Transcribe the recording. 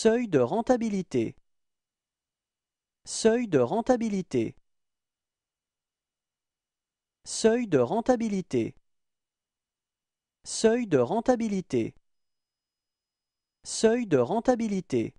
Seuil de rentabilité. Seuil de rentabilité. Seuil de rentabilité. Seuil de rentabilité. Seuil de rentabilité.